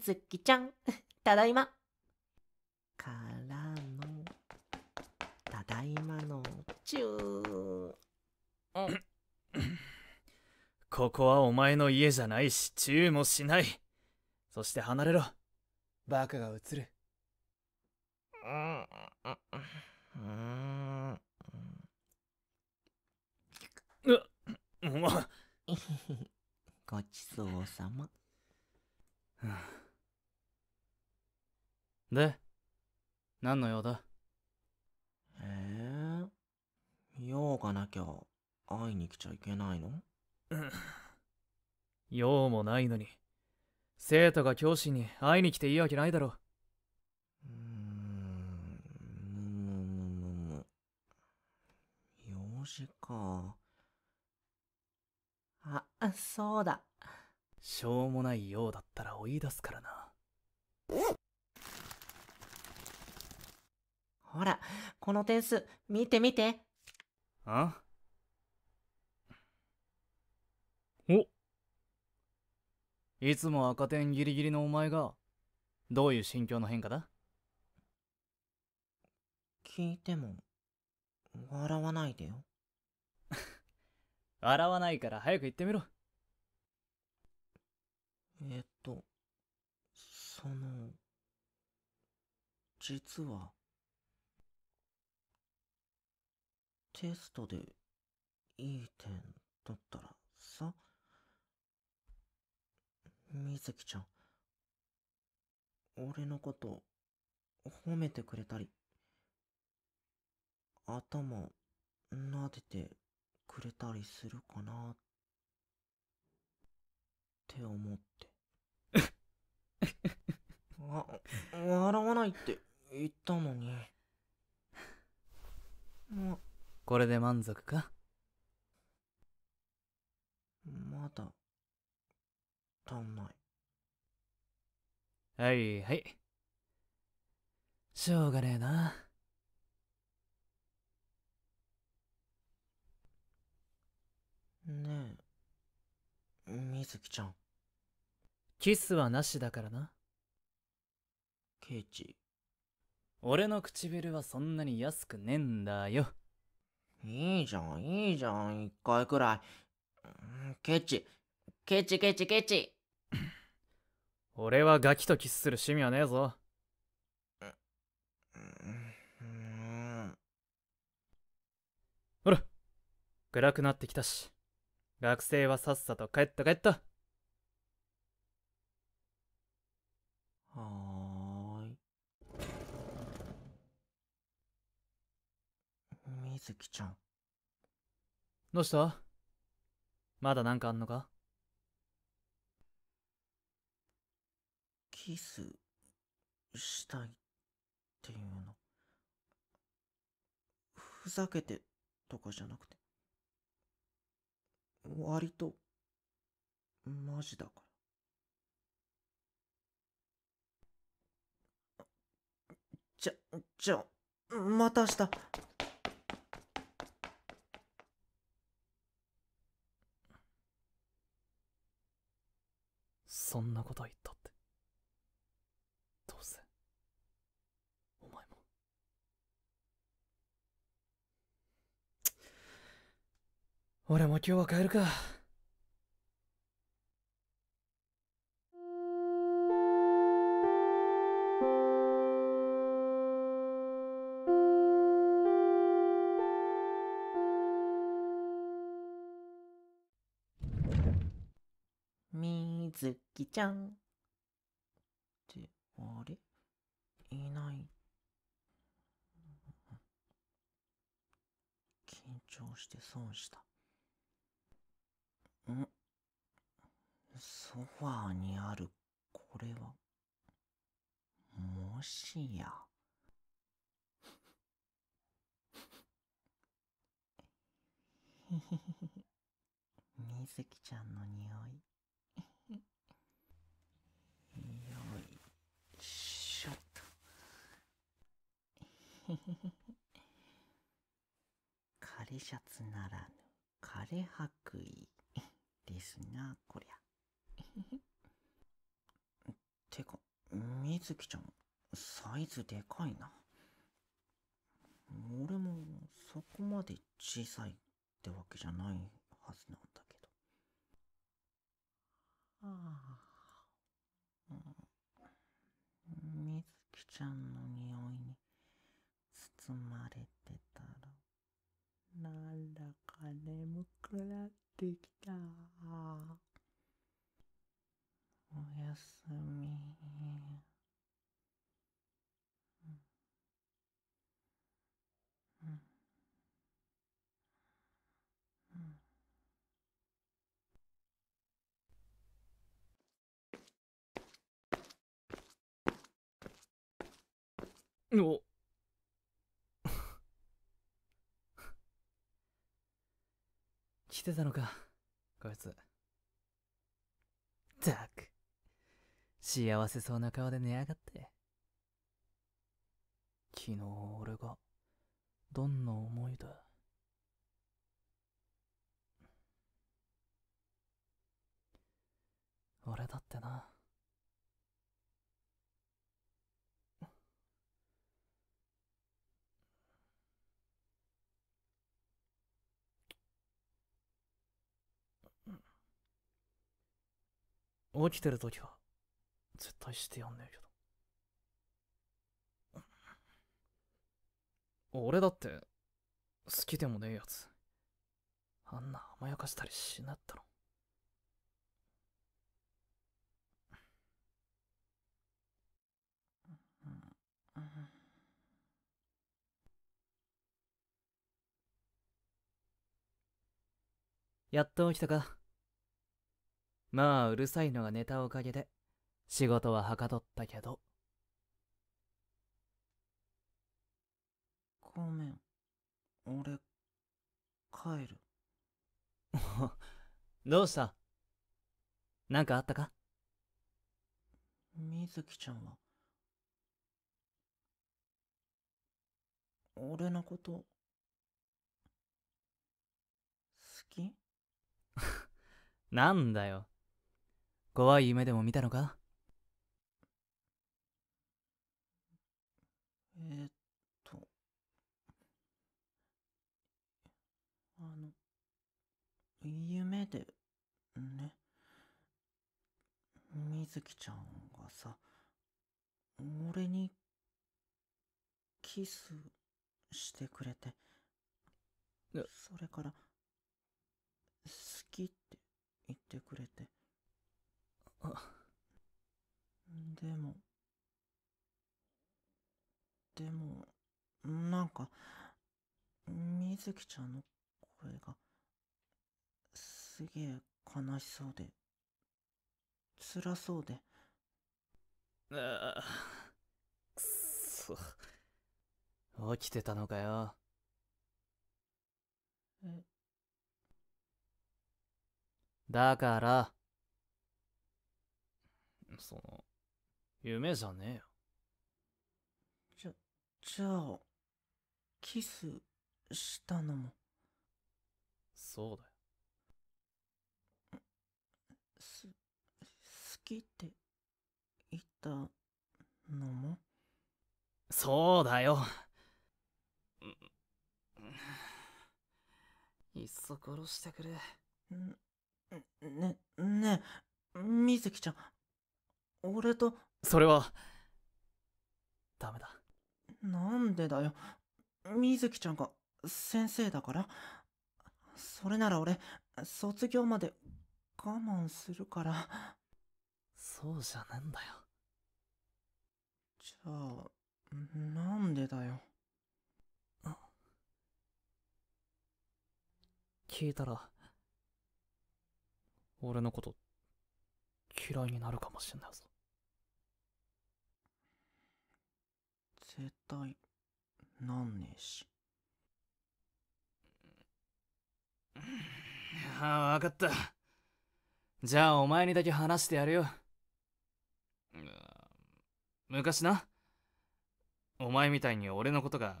ずきちゃん、ただいま。からの、ただいまの、チュー。ここはお前の家じゃないし、チューもしない。そして離れろ。バカが映る。うんうん ごちそうさま。で、何の用だええー、用がなきゃ会いに来ちゃいけないの用もないのに、生徒が教師に会いに来ていいわけないだろ。うーん、むむむむ用事か。あ、そうだ。しょうもないようだったら追い出すからな。この点数、見て見て。あおいつも赤点ギリギリのお前が、どういう心境の変化だ聞いても、笑わないでよ。笑わないから早く言ってみろ。えっと、その、実は。テストでいい点取ったらさ、みずきちゃん、俺のこと褒めてくれたり、頭撫でてくれたりするかなって思って。わ、笑わないって言ったのに。これで満足かまだ、足んない。はいはい。しょうがねえな。ねえ、みずきちゃん。キスはなしだからな。ケイチ。俺の唇はそんなに安くねえんだよ。いいじゃん、いいじゃん、一回くらい。ケチ、ケチケチケチ。俺はガキとキスする趣味はねえぞ。ほら、暗くなってきたし、学生はさっさと帰った帰った。関ちゃん。どうしたまだなんかあんのかキスしたいっていうの。ふざけてとかじゃなくて。割と、マジだから。じゃ、じゃ、また明日。そんなこと言ったってどうせお前も俺も今日は帰るか。きちゃん。って、あれいない。緊張して損した。んソファーにあるこれは、もしや。みずきちゃんの匂い。枯れシャツならぬ枯れ白衣ですなこりゃてかみずきちゃんサイズでかいな俺もそこまで小さいってわけじゃないはずなんだけどああ、みずきちゃんのが眠くなってきた。おやすみ。うんうんうん来てたのか、こいつ。ったく。幸せそうな顔で寝やがって。昨日俺が、どんな思いだ。俺だってな。起きてるときは、絶対してやんねえけど。俺だって、好きでもねえやつ。あんな甘やかしたりしなったろ。やっと起きたかまあうるさいのがネタおかげで仕事ははかどったけどごめん俺帰る どうした何かあったかみずきちゃんは俺のこと好き なんだよ怖い夢でも見たのかえっとあの夢でねみずきちゃんがさ俺にキスしてくれてそれから好きって言ってくれてあ、でも、でも、なんか、みずきちゃんの声が、すげえ悲しそうで、辛そうで。ああ、くそ。起きてたのかよ。えだから、その、夢じゃねえよ。じゃ、じゃあ、キスしたのも。そうだよ。す、好きって言ったのもそうだよ。いっそ殺してくれ。ね、ねえ、みずきちゃん、俺とそれはダメだなんでだよずきちゃんが先生だからそれなら俺卒業まで我慢するからそうじゃねえんだよじゃあなんでだよ聞いたら俺のこと嫌いになるかもしんないぞ絶対、なんねえし。ああ、わかった。じゃあお前にだけ話してやるよ。昔な、お前みたいに俺のことが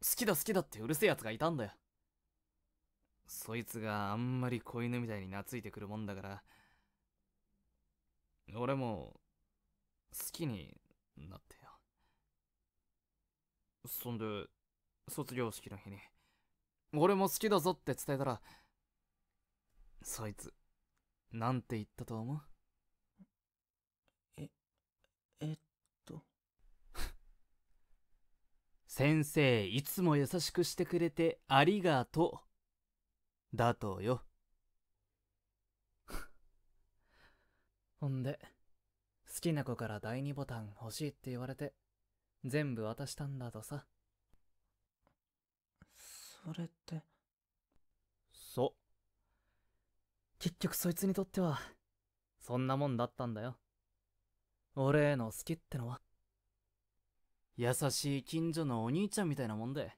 好きだ好きだってうるせえ奴がいたんだよ。そいつがあんまり子犬みたいに懐いてくるもんだから、俺も好きになって。そんで、卒業式の日に、俺も好きだぞって伝えたら、そいつ、なんて言ったと思うえ、えっと。先生、いつも優しくしてくれてありがとう。だとよ。ほんで、好きな子から第二ボタン欲しいって言われて、全部渡したんだとさそれってそう結局そいつにとってはそんなもんだったんだよ俺への好きってのは優しい近所のお兄ちゃんみたいなもんで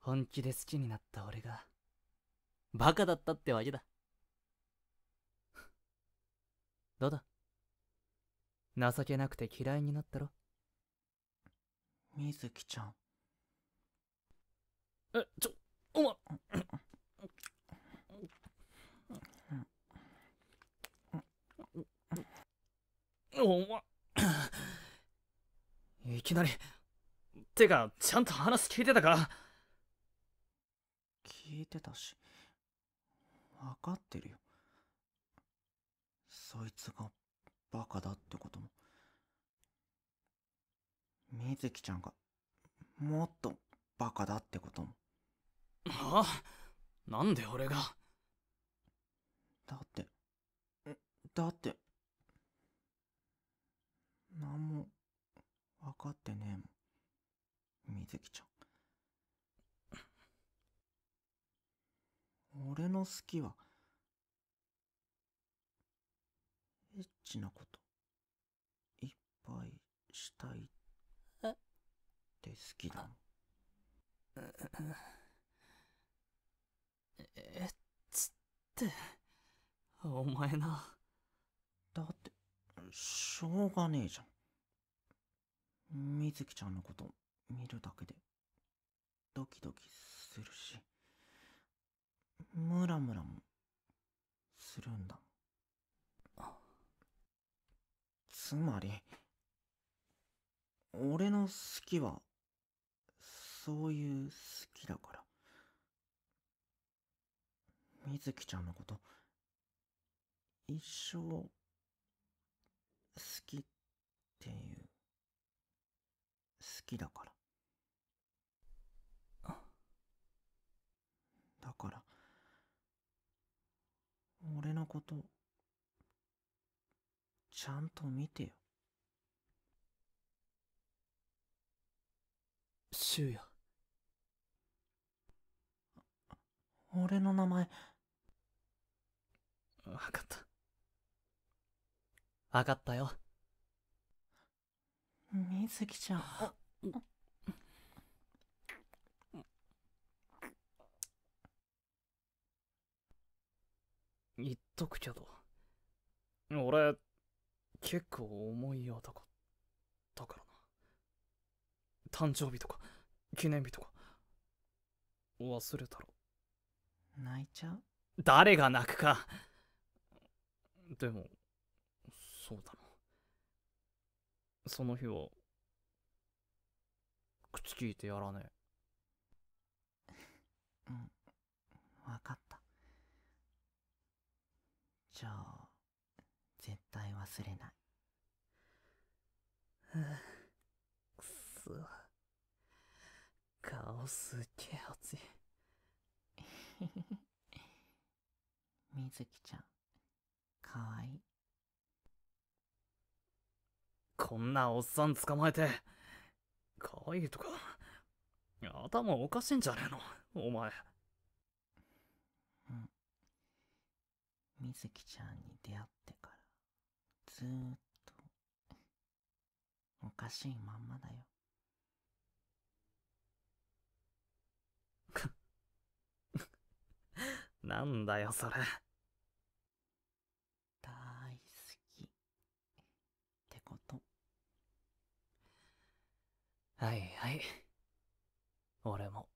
本気で好きになった俺がバカだったってわけだ どうだ情けなくて嫌いになったろみずきちゃん。え、ちょ、おま、おま、いきなり、てか、ちゃんと話聞いてたか聞いてたし、わかってるよ。そいつがバカだってことも。みずきちゃんが、もっとバカだってことも。ああなんで俺が。だって、だって、なんも、分かってねえもん。みずきちゃん。俺の好きは、エッチなこと、いっぱいしたいって好きだ。えっつってお前なだってしょうがねえじゃんみずきちゃんのこと見るだけでドキドキするしムラムラもするんだつまり俺の好きはそういう好きだから。みずきちゃんのこと、一生、好きっていう、好きだから。だから、俺のこと、ちゃんと見てよ。う也。俺の名前。わかった。わかったよ。みずきちゃん。言っとくけど、俺、結構重い男。だからな。誕生日とか、記念日とか、忘れたろ。泣いちゃう誰が泣くかでもそうだなその日は口聞いてやらねえ うん分かったじゃあ絶対忘れない くそ顔すっげえ熱い みずきちゃん、かわいい。こんなおっさん捕まえて、かわいいとか、頭おかしいんじゃねえの、お前。うん。みずきちゃんに出会ってから、ずーっと、おかしいまんまだよ。なんだよ、それ。大好き。ってこと。はいはい。俺も。